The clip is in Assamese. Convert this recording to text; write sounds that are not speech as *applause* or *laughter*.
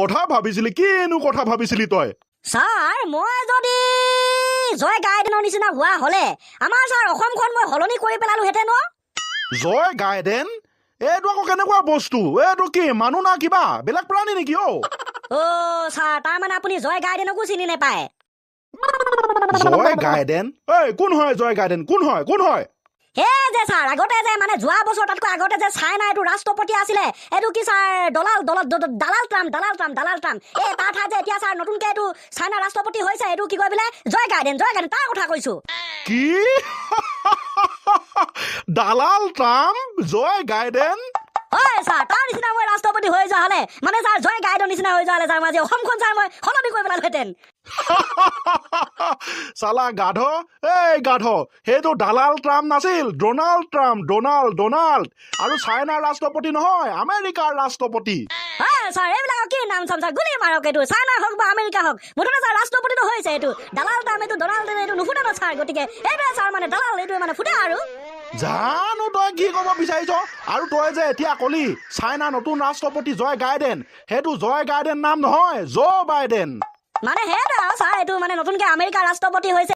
কথা ভাবিছিলি কিনো কথা ভাবিছিলি তই ছাৰ মই যদি জয় গাইডেনৰ নিচিনা হোৱা হলে আমাৰ ছাৰ অসমখন মই সলনি কৰি পেলালো হেঁতেন ন জয় গাইডেন এইটো আকৌ কেনেকুৱা বস্তু এইটো কি মানুহ না কিবা বেলেগ প্ৰাণী নেকি অ ছাৰ মানে আপুনি জয় গাইডেনকো চিনি নেপায় জয় গাইডেন ঐ কোন হয় জয় গাইডেন কোন হয় কোন হয় এই যে ছাৰ আগতে যে মানে যোৱা বছৰ তাতকৈ আগতে যে চাইনা এইটো ৰাষ্ট্ৰপতি আছিলে এইটো কি ছাৰ দলাল দলাল দালাল ট্ৰাম দালাল ট্ৰাম দালাল ট্ৰাম এই তাৰ ঠাইত যে এতিয়া ছাৰ নতুনকে এইটো চাইনা ৰাষ্ট্ৰপতি হৈছে এইটো কি কয় বোলে জয় গাৰ্ডেন জয় গাৰ্ডেন তাৰ কথা কৈছো কি দালাল ট্ৰাম জয় গাৰ্ডেন হয় ছাৰ তাৰ নিচিনা মই ৰাষ্ট্ৰ মানে ছাৰ জয় গাইডৰ নিচিনা হৈ যোৱা ছাৰ মাজে অসমখন ছাৰ মই সলনি কৰি পেলালোহেঁতেন *laughs* চালা গাধ এই গাধ সেইটো ডালাল ট্ৰাম্প নাছিল ডনাল্ড ট্ৰাম্প ডনাল্ড ডনাল্ড আৰু চাইনাৰ ৰাষ্ট্ৰপতি নহয় আমেৰিকাৰ ৰাষ্ট্ৰপতি কি নাম চাম ছাৰ গুলি মাৰক এইটো চাইনা হওক বা আমেৰিকা হওক মুঠতে ছাৰ ৰাষ্ট্ৰপতিটো হৈছে এইটো ডালাল ন ছাৰ গতিকে জানো তই কি ক'ব বিচাৰিছ আৰু তই যে এতিয়া ক'লি চাইনা নতুন ৰাষ্ট্ৰপতি জয় গাইডেন সেইটো জয় গাইডেন নাম নহয় জ' বাইডেন মানে সেইটো আৰু ছাৰ সেইটো মানে নতুনকৈ আমেৰিকাৰ ৰাষ্ট্ৰপতি হৈছে